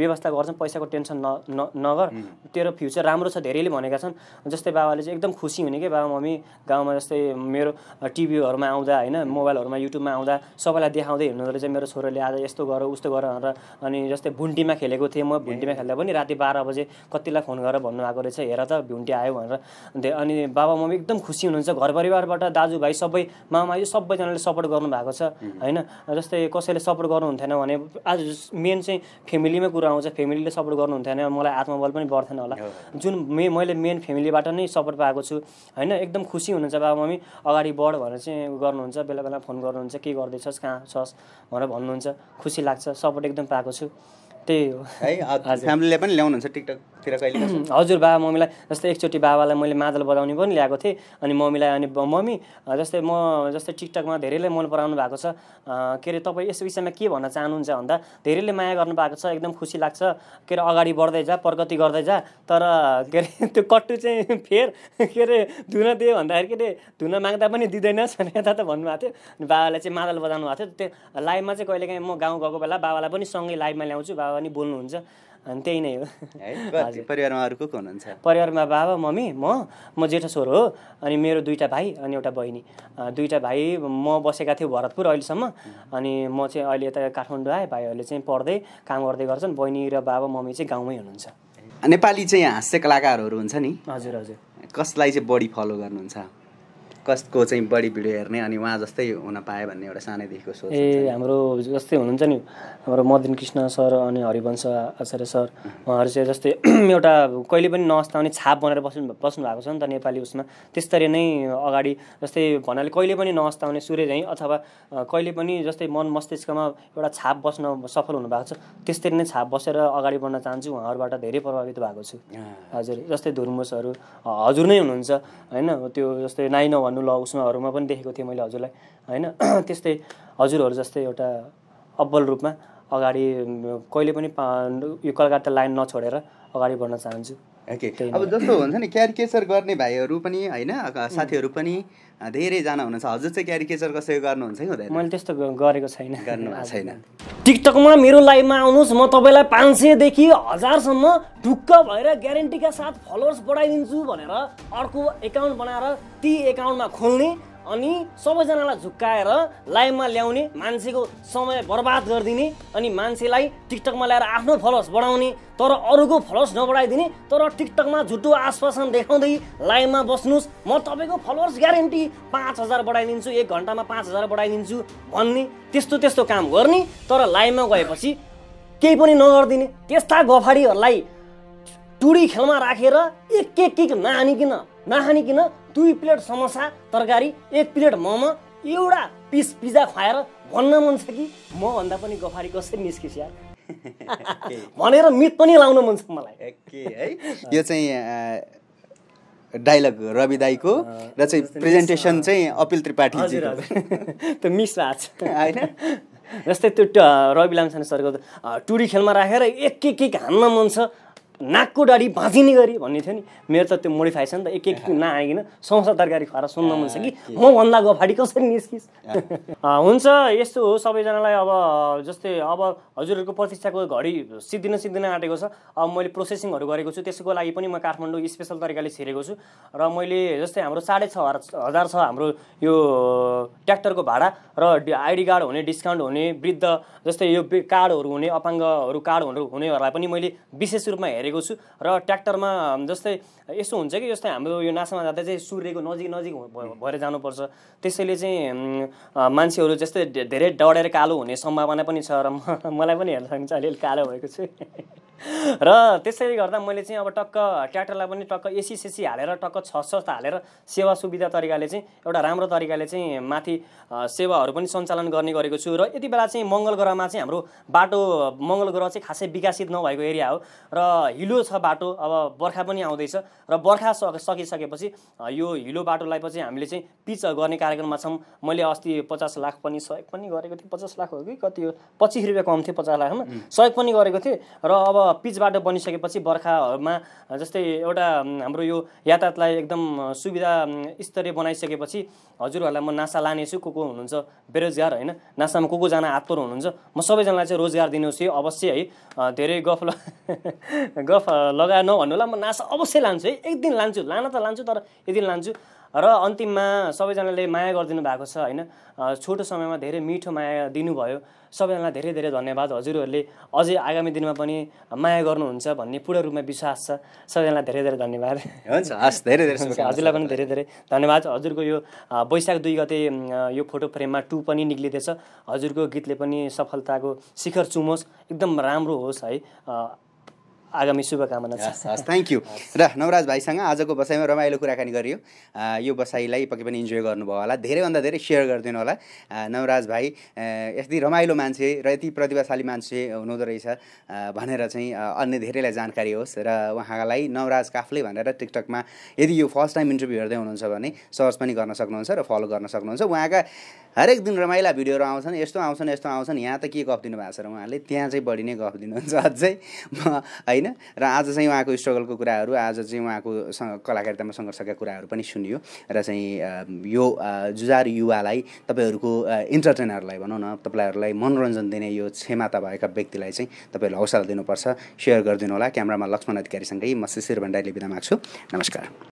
व्यवस्था गर्छौँ पैसाको टेन्सन न नगर तेरो फ्युचर राम्रो छ धेरैले भनेका छन् जस्तै बाबाले चाहिँ एकदम खुसी हुने कि बाबा मम्मी गाउँमा जस्तै मेरो टिभीहरूमा आउँदा होइन मोबाइलहरूमा युट्युबमा आउँदा सबैलाई देखाउँदै हिँड्नु रहेछ मेरो छोरोले आज यस्तो गर उस्तो गर भनेर अनि जस्तै भुन्टीमा खेलेको थिएँ म भुन्टीमा खेल्दा पनि राति बाह्र बजे कतिलाई फोन गरेर भन्नु आएको रहेछ हेर त भुन्टी आयो भनेर अनि बाबा मम्मी एकदम खुसी हुनुहुन्छ घर परिवारबाट दाजु भाइ सबै मामा यो सबैजनाले सपोर्ट गर्नुभएको छ होइन जस्तै कसैले सपोर्ट गर्नुहुन्थेन भने आज मेन चाहिँ फेमिलीमै कुरा आउँछ फेमिलीले सपोर्ट गर्नुहुन्थेन मलाई आत्मबल पनि बढ्थेन होला जुन मे मैले मेन फेमिलीबाट नै सपोर्ट पाएको छु होइन एकदम खुसी हुनुहुन्छ बाबा मम्मी अगाडि बढ भनेर चाहिँ गर्नुहुन्छ बेला बेला फोन गर्नुहुन्छ के गर्दैछस् कहाँ छस् भनेर भन्नुहुन्छ खुसी लाग्छ सपोर्ट एकदम पाएको छु त्यही हो है (laughs) फ्यामिलीले पनि ल्याउनुहुन्छ टिकटकतिर कहिले (clears throat) हजुर बाबा मम्मीलाई जस्तै एकचोटि बाबालाई मैले मादल बजाउने पनि ल्याएको थिएँ अनि मम्मीलाई अनि मम्मी जस्तै म जस्तै टिकटकमा धेरैले मन पराउनु भएको छ के अरे तपाईँ यस विषयमा के भन्न चाहनुहुन्छ भन्दा धेरैले माया गर्नु भएको छ एकदम खुसी लाग्छ के अरे अगाडि बढ्दै जा प्रगति गर्दै जा तर के अरे (laughs) त्यो कट्टु चाहिँ फेर के अरे धुन दियो भन्दाखेरि के अरे धुन माग्दा पनि दिँदैनस् भनेर यता त भन्नुभएको थियो अनि बाबालाई चाहिँ मादल बजाउनु भएको थियो त्यो लाइभमा चाहिँ कहिलेकाहीँ म गाउँ गएको बेला बाबालाई पनि सँगै लाइभमा ल्याउँछु बाबा पनि बोल्नुहुन्छ अनि त्यही नै हो (laughs) परिवारमा अरू को को हुनुहुन्छ परिवारमा बाबा मम्मी म म जेठो छोरो हो अनि मेरो दुईवटा भाइ अनि एउटा बहिनी दुईवटा भाइ म बसेका थिएँ भरतपुर अहिलेसम्म अनि म चाहिँ अहिले यता काठमाडौँ आएँ भाइहरूले चाहिँ पढ्दै काम गर्दै गर्छन् बहिनी र बाबा मम्मी चाहिँ गाउँमै हुनुहुन्छ नेपाली चाहिँ हास्य कलाकारहरू हुन्छ नि हजुर हजुर कसलाई चाहिँ बढी फलो गर्नुहुन्छ कसको चाहिँ बढी भिडियो हेर्ने अनि उहाँ जस्तै हुन पाए भन्ने एउटा सानैदेखिको सोच ए हाम्रो जस्तै हुनुहुन्छ नि हाम्रो मदन कृष्ण सर अनि हरिवंश आचार्य सर उहाँहरू चाहिँ जस्तै (clears throat) एउटा कहिले पनि नस्ताउने छाप बनाएर बस्नु बस्नु भएको छ नि त नेपाली उसमा त्यस्तरी नै अगाडि जस्तै भन्नाले कहिले पनि नस्ताउने सूर्य झै अथवा कहिले पनि जस्तै मन मस्तिष्कमा एउटा छाप बस्न सफल हुनुभएको छ त्यस्तरी नै छाप बसेर अगाडि बढ्न चाहन्छु उहाँहरूबाट धेरै प्रभावित भएको छु हजुर जस्तै धुर्मुसहरू हजुर नै हुनुहुन्छ होइन त्यो जस्तै नाइ काठमाडौँ ल उसमाहरूमा पनि देखेको थिएँ मैले हजुरलाई होइन (clears throat) त्यस्तै हजुरहरू जस्तै एउटा अब्बल रूपमा अगाडि कहिले पनि यो कलकत्ता लाइन नछोडेर अगाडि बढ्न चाहन्छु ओके अब जस्तो हुन्छ नि क्यारिकेचर गर्ने भाइहरू पनि होइन साथीहरू पनि धेरैजना हुनुहुन्छ हजुर चाहिँ क्यारिकेचर कसरी गर्नुहुन्छ कि हुँदैन मैले त्यस्तो गरेको छैन गर्नु छैन टिकटकमा मेरो लाइभमा आउनुहोस् म तपाईँलाई पाँच सयदेखि हजारसम्म ढुक्क भएर ग्यारेन्टीका साथ फलोवर्स बढाइदिन्छु भनेर अर्को एकाउन्ट बनाएर ती एकाउन्टमा खोल्ने अनि सबैजनालाई झुक्काएर लाइभमा ल्याउने मान्छेको समय बर्बाद गरिदिने अनि मान्छेलाई टिकटकमा ल्याएर आफ्नो फलोस बढाउने तर अरूको फलोस नबढाइदिने तर टिकटकमा झुटो आश्वासन देखाउँदै लाइभमा बस्नुहोस् म तपाईँको फलोवर्स ग्यारेन्टी पाँच हजार बढाइदिन्छु एक घन्टामा पाँच हजार बढाइदिन्छु भन्ने त्यस्तो त्यस्तो काम गर्ने तर लाइभमा गएपछि केही पनि नगरिदिने त्यस्ता गफाडीहरूलाई टुडी खेलमा राखेर एक एक किक नहानिकन नखानिकन दुई प्लेट समोसा तरकारी एक प्लेट मोमो एउटा पिस पिज्जा खुवाएर भन्न मन छ कि म भन्दा पनि गफारी कसरी निस्किस यार (laughs) भनेर मित पनि लाउन मन छ मलाई है यो चाहिँ डाइलग रवि दाईको र चाहिँ प्रेजेन्टेसन चाहिँ अपिल त्रिपाठी (laughs) त्यो मिस भएको छ (laughs) होइन जस्तै त्यो रवि लामसाने सरको टुरी खेलमा राखेर एक एक हान्न मन छ नाकको डाडी बाँचिने गरी भन्ने थियो नि मेरो त त्यो मोडिफाई छ नि त एक एक नआइकन समस्या तरकारी खुवाएर सुन्न मन कि म भन्दा गफाडी कसरी निस्किस् (laughs) हुन्छ यस्तो हो सबैजनालाई अब जस्तै अब हजुरहरूको प्रतिष्ठाको घडी सिद्धिन सिद्धिन आँटेको छ अब मैले प्रोसेसिङहरू गरेको छु त्यसको लागि पनि म काठमाडौँ स्पेसल तरिकाले छिरेको छु र मैले जस्तै हाम्रो साढे छ हजार छ हाम्रो यो ट्र्याक्टरको भाडा र आइडी कार्ड हुने डिस्काउन्ट हुने वृद्ध जस्तै यो कार्डहरू हुने अपाङ्गहरू कार्डहरू हुनेहरूलाई पनि मैले विशेष रूपमा हेरेँ हेरेको छु र ट्र्याक्टरमा जस्तै यसो हुन्छ कि जस्तै हाम्रो यो नासामा जाँदा चाहिँ सूर्यको नजिक नजिक भएर जानुपर्छ त्यसैले चाहिँ मान्छेहरू जस्तै धेरै डढेर कालो हुने सम्भावना पनि छ र (laughs) मलाई पनि हेर्दा चाहिँ अलिअलि कालो भएको छु (laughs) र त्यसैले गर्दा मैले चाहिँ अब टक्क ट्र्याक्टरलाई पनि टक्क एसी सेसी हालेर टक्क छ हालेर सेवा सुविधा तरिकाले चाहिँ एउटा राम्रो तरिकाले चाहिँ माथि सेवाहरू पनि सञ्चालन गर्ने गरेको छु र यति बेला चाहिँ मङ्गल ग्रहमा चाहिँ हाम्रो बाटो मङ्गल ग्रह चाहिँ खासै विकसित नभएको एरिया हो र हिलो छ बाटो अब बर्खा पनि आउँदैछ र बर्खा सकिसकेपछि यो हिलो बाटोलाई पछि हामीले चाहिँ पिच गर्ने कार्यक्रममा छौँ मैले अस्ति पचास लाख पनि सहयोग पनि गरेको थिएँ पचास लाख हो कि कति हो पच्चिस रुपियाँ कम थियो पचास लाखमा सहयोग पनि गरेको थिएँ र अब पिच बाटो बनिसकेपछि बर्खाहरूमा जस्तै एउटा हाम्रो यो यातायातलाई एकदम सुविधा स्तरीय बनाइसकेपछि हजुरहरूलाई म नासा लानेछु को को हुनुहुन्छ बेरोजगार होइन नासामा को को जान हुनुहुन्छ म सबैजनालाई चाहिँ रोजगार दिनुहोस् है अवश्य है धेरै गफ (laughs) गफ लगाए नभन्नु होला म नासा अवश्य लान्छु है एक दिन लान्छु लान त लान्छु तर एक दिन लान्छु र अन्तिममा सबैजनाले माया गरिदिनु भएको छ होइन छोटो समयमा धेरै मिठो माया दिनुभयो सबैजनालाई धेरै धेरै धन्यवाद हजुरहरूले अझै आगामी दिनमा पनि माया गर्नुहुन्छ भन्ने पूर्ण रूपमा विश्वास छ सबैजनालाई धेरै धेरै धन्यवाद हुन्छ हस् धेरै धेरै (laughs) हजुरलाई पनि धेरै धेरै धन्यवाद हजुरको यो वैशाख दुई गते यो फोटो फ्रेममा टु पनि निक्लिँदैछ हजुरको गीतले पनि सफलताको शिखर चुमोस् एकदम राम्रो होस् है आगामी शुभकामना छ थ्याङ्क यू र नवराज भाइसँग आजको बसाइमा रमाइलो कुराकानी गरियो यो बसाइलाई पक्कै पनि इन्जोय गर्नुभयो होला धेरैभन्दा धेरै सेयर गरिदिनु होला नवराज भाइ यति रमाइलो मान्छे र यति प्रतिभाशाली मान्छे हुनुहुँदो रहेछ भनेर चाहिँ अन्य धेरैलाई जानकारी होस् र उहाँलाई नवराज काफ्ले भनेर टिकटकमा यदि यो फर्स्ट टाइम इन्टरभ्यू हेर्दै हुनुहुन्छ भने सर्च पनि गर्न सक्नुहुन्छ र फलो गर्न सक्नुहुन्छ उहाँका हरेक दिन रमाइला भिडियोहरू आउँछन् यस्तो आउँछन् यस्तो आउँछन् यहाँ त के गफ दिनु छ र उहाँले त्यहाँ चाहिँ बढी नै गफ दिनुहुन्छ अझै होइन होइन र आज चाहिँ उहाँको स्ट्रगलको कुराहरू आज चाहिँ उहाँको कलाकारितामा सङ्घर्षका कुराहरू पनि सुनियो र चाहिँ यो जुजार युवालाई तपाईँहरूको इन्टरटेनरलाई भनौँ न तपाईँहरूलाई मनोरञ्जन दिने यो क्षमता भएका व्यक्तिलाई चाहिँ तपाईँहरूले हौसला दिनुपर्छ सेयर गरिदिनु होला क्यामरामा लक्ष्मण अधिकारीसँगै म शिशिर भण्डारीले बिदा माग्छु नमस्कार